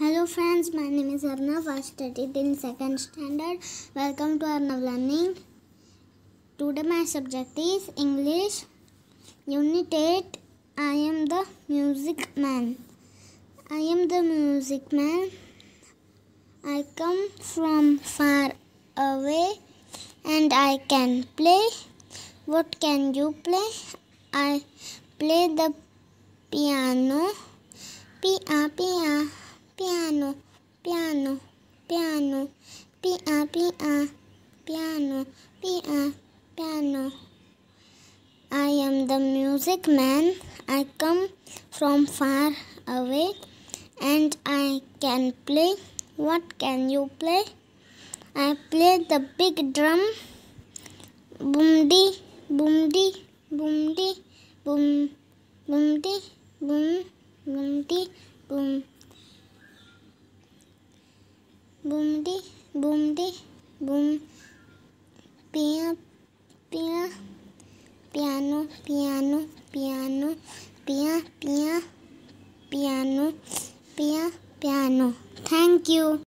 Hello friends, my name is Arnav. I studied in second standard. Welcome to Arnav Learning. Today my subject is English. Unit 8. I am the music man. I am the music man. I come from far away and I can play. What can you play? I play the piano. P-A-P. Ah, piano, piano, pia, pia, piano, pia, piano. I am the music man. I come from far away and I can play. What can you play? I play the big drum. Boomdi, boomdi, boomdi, boom, boomdi, boom, boomdi, boom. boom, boom, boom, boom, dee, boom, boom boom dee boom dee boom পিয়া পিয়া piano piano piano পিয়া পিয়া piano পিয়া piano thank you